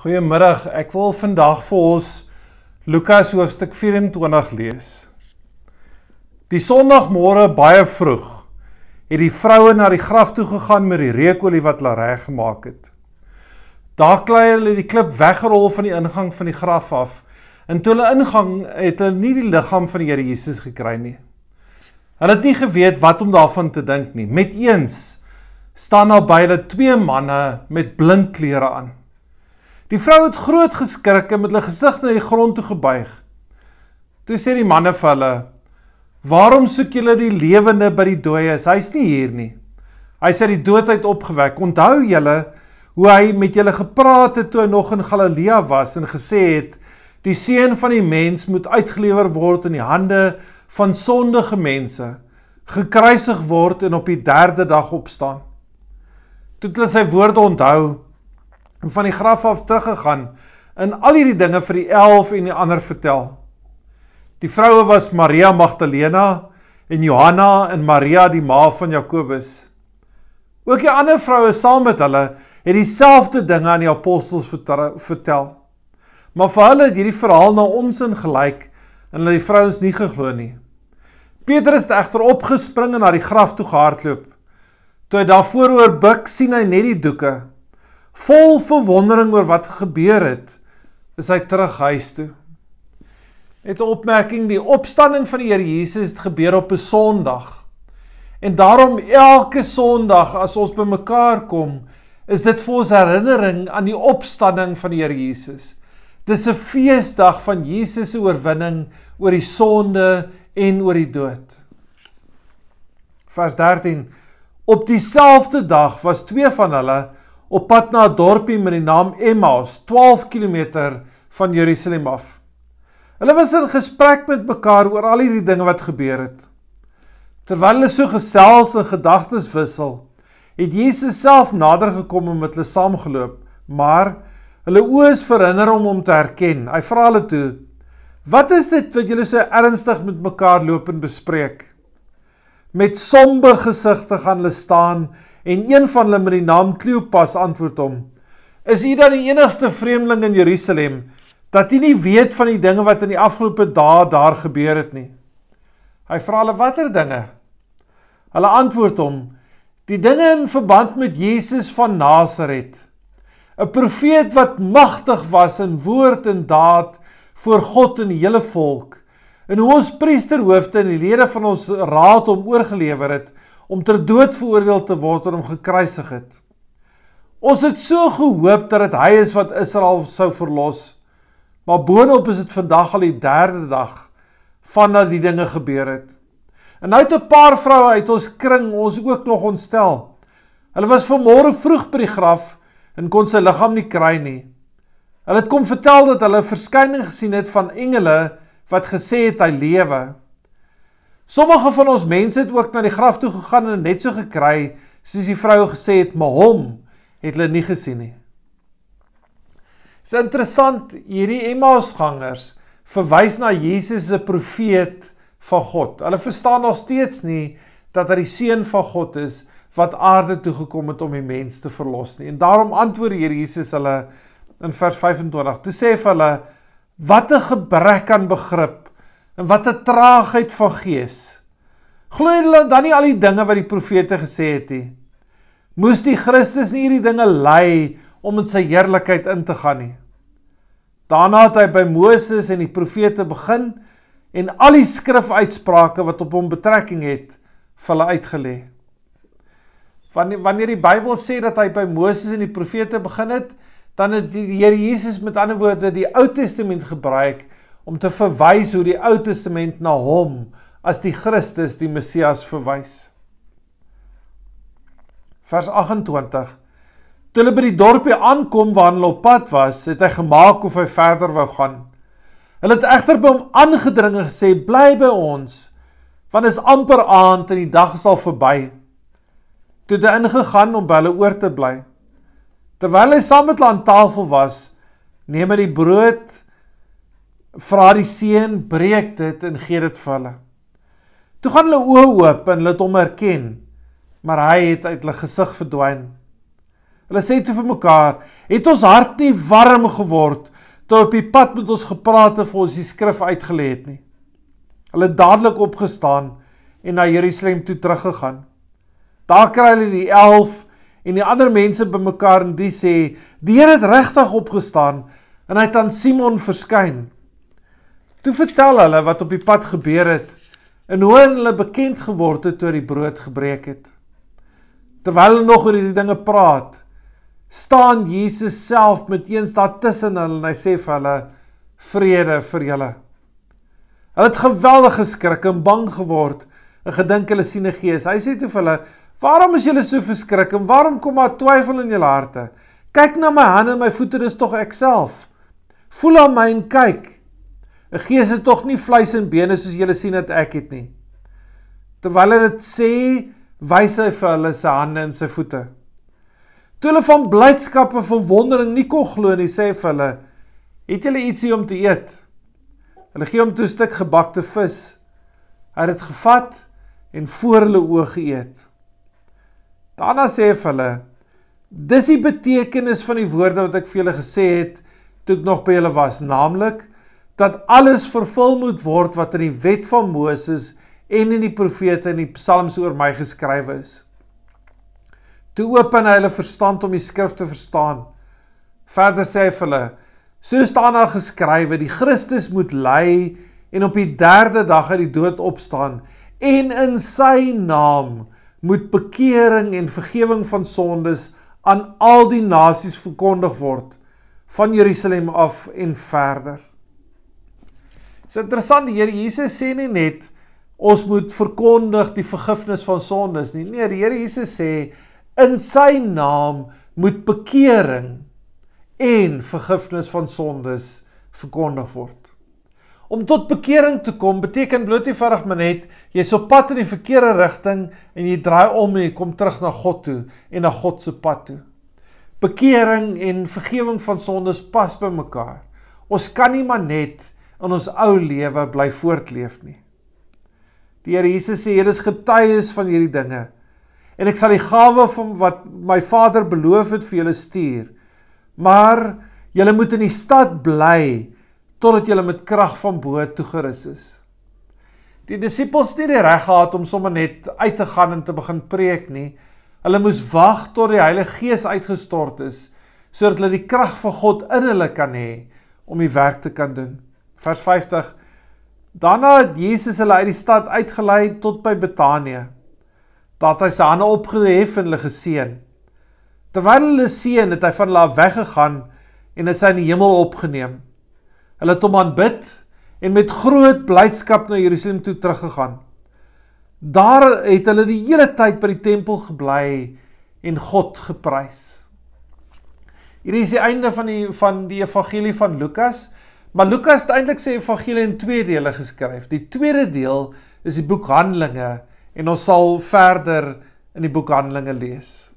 Goeiemôre. Ek wil vandag vir ons Lukas hoofstuk 24 lees. Die Sondagmôre baie vroeg het die vroue na die graf toe gegaan met die reukolie wat hulle reggemaak het. Daar klei hulle die klip weggerol van die ingang van die graf af. En toe hulle ingang het hulle nie die liggaam van die Here Jesus gekry nie. Hulle het nie geweet wat om daarvan te dink nie. Met eens staan daar by hulle twee manne met blink klere aan. Die vrou het groot geskrik en met haar gesig na die grond toe gebuig. Toe sê die manne vir hulle: "Waarom soek julle die lewende by die dooies? Hy's nie hier nie. Hy sê die dood het opgewek. Onthou julle hoe hy met julle gepraat het toe hy nog in Galilea was en gesê het: "Die seun van die mens moet uitgelewer word in die hande van sondige mense, gekruisig word en op die 3de dag opstaan." Toe het hulle sy woorde onthou en van die graf af teruggegaan en al hierdie dinge vir die 11 en die ander vertel. Die vroue was Maria Magdalena en Johanna en Maria die ma van Jakobus. Ook die ander vroue saam met hulle het dieselfde dinge aan die apostels vertel. Maar vir hulle het hierdie verhaal na ons in gelyk en hulle die vrouens nie geglo nie. Petrus het egter opgespring en na die graf toe gehardloop. Toe hy daar vooroor buig, sien hy net die doeke vol verwondering oor wat gebeur het, is hy terug huis toe. Het 'n opmerking die opstanding van die Here Jesus het gebeur op 'n Sondag. En daarom elke Sondag as ons bymekaar kom, is dit vir ons herinnering aan die opstanding van die Here Jesus. Dis 'n feesdag van Jesus se oorwinning oor die sonde en oor die dood. Vers 13 Op dieselfde dag was twee van hulle op pad na 'n dorpie met die naam Emmaus, 12 km van Jerusalem af. Hulle was in gesprek met mekaar oor al hierdie dinge wat gebeur het. Terwyl hulle so gesels en gedagtes wissel, het Jesus self nader gekom en met hulle saamgeloop, maar hulle oë is verhinder om hom te herken. Hy vra hulle toe: "Wat is dit wat julle so ernstig met mekaar loop en bespreek?" Met somber gesigte gaan hulle staan En een van hulle met die naam Kleopas antwoord hom: "Is u dan die enigste vreemdeling in Jerusalem dat u nie weet van die dinge wat in die afgelope dae daar gebeur het nie?" Hy vra hulle: "Watter dinge?" Hulle antwoord hom: "Die dinge in verband met Jesus van Nasaret, 'n profeet wat magtig was in woord en daad voor God en die hele volk, en hoe ons priesterhoofde en die lede van ons raad hom oorgelewer het." om ter dood veroordeel te word en hom gekruisig het. Ons het so gehoop dat dit hy is wat Israel sou verlos. Maar boonop is dit vandag al die 3de dag vandat die dinge gebeur het. En nou het 'n paar vroue uit ons kring ons ook nog ontstel. Hulle was vanmôre vroeg by die graf en kon sy liggaam nie kry nie. Hulle het kom vertel dat hulle 'n verskyning gesien het van engele wat gesê het hy lewe. Sommige van ons mense het ook na die graf toe gegaan en net so gekry soos die vrou gesê het, maar hom het hulle nie gesien nie. Dit is interessant hierdie Emmausgangers verwys na Jesus as 'n profeet van God. Hulle verstaan nog steeds nie dat hy die seun van God is wat aarde toe gekom het om die mens te verlos nie. En daarom antwoord hier Jesus hulle in vers 25. Toe sê hy vir hulle: "Wat 'n gebrek aan begrip En wat 'n traagheid van gees. Glo jy dan nie al die dinge wat die profete gesê het nie? Moes die Christus nie hierdie dinge lei om in sy heerlikheid in te gaan nie? Daarna het hy by Moses en die profete begin en al die skrifuitsprake wat op hom betrekking het vir hulle uitgelê. Wanneer die Bybel sê dat hy by Moses en die profete begin het, dan het die Here Jesus met ander woorde die Ou Testament gebruik om te verwys hoe die Ou Testament na hom as die Christus, die Messias verwys. Vers 28. Toe hulle by die dorpie aankom waar hulle op pad was, het hy gemaak of hy verder wou gaan. Hulle het egter by hom aangedring en gesê: "Bly by ons, want dit is amper aand en die dag is al verby." Toe het hy ingegaan om by hulle oor te bly. Terwyl hy saam met hulle aan tafel was, neem hy die brood vra die seun breek dit en gee dit vir hulle. Toe gaan hulle oë oop en hulle het hom herken, maar hy het uit hulle gesig verdwyn. Hulle sê toe vir mekaar, het ons hart nie warm geword toe op die pad met ons gepraat het vir ons die skrif uitgelê het nie. Hulle het dadelik opgestaan en na Jerusalem toe teruggegaan. Daar kry hulle die 11 en die ander mense bymekaar en die sê, "Die Here het regtig opgestaan en hy het aan Simon verskyn." Toe vertel hulle wat op die pad gebeur het en hoe hulle bekend geword het toe die brood gebreek het. Terwyl hulle nog oor hierdie dinge praat, staan Jesus self met eens daar tussen hulle en hy sê vir hulle vrede vir julle. Hulle het geweldig geskrik en bang geword en gedink hulle sien 'n gees. Hy sê toe vir hulle: "Waarom is julle so verskrik en waarom kom daar twyfel in julle harte? Kyk na my hande en my voete, dis tog ek self. Voel aan my en kyk." 'n Gees het tog nie vleis en bene soos julle sien dat ek het nie. Terwyl hulle dit sê, wys hy vir hulle sy hande en sy voete. Toe hulle van blydskap en verwondering nie kon glo nie, sê hy vir hulle: "Het julle ietsie om te eet?" Hulle gee hom toe 'n stuk gebakte vis. Hy het dit gevat en voor hulle oë geëet. Daarna sê hy vir hulle: "Dis die betekenis van die woorde wat ek vir julle gesê het toe ek nog by julle was, naamlik: dat alles vervul moet word wat in die wet van Moses en in die profete en die psalms oor my geskryf is. Toe open hy hulle verstand om die skrif te verstaan. Verder sê hy vir hulle: "So staan daar geskrywe: Die Christus moet ly en op die 3de dag uit die dood opstaan en in sy naam moet bekering en vergifnis van sondes aan al die nasies verkondig word van Jerusalem af en verder." Dis interessant die Here Jesus sê nie net ons moet verkondig die vergifnis van sondes nie. Nee, die Here Jesus sê in sy naam moet bekering en vergifnis van sondes verkondig word. Om tot bekering te kom beteken bloot nie vinnig maar net jy is op pad in die verkeerde rigting en jy draai om en jy kom terug na God toe en na God se pad toe. Bekering en vergifnis van sondes pas by mekaar. Ons kan nie maar net in ons ou lewe bly voortleef nie. Die Here Jesus sê hier is getuies van hierdie dinge. En ek sal die gawe van wat my Vader beloof het vir julle stuur. Maar julle moet in die stad bly totdat julle met krag van bo toegerus is. Die disippels het nie die reg gehad om sommer net uit te gaan en te begin preek nie. Hulle moes wag tot die Heilige Gees uitgestort is sodat hulle die krag van God in hulle kan hê om die werk te kan doen vers 50. Daarna het Jesus hulle uit die stad uitgelei tot by Betanië. Daar het hy sy hande opgehef en hulle geseën. Terwyl hulle seën, het hy van hulle weggegaan en is hy in die hemel opgeneem. Hulle het hom aanbid en met groot blydskap na Jerusalem toe teruggegaan. Daar het hulle die hele tyd by die tempel gebly en God geprys. Hier is die einde van die van die evangelie van Lukas. Maar Lukas het eintlik sy evangelie in twee dele geskryf. Die tweede deel is die boek Handelinge en ons sal verder in die boek Handelinge lees.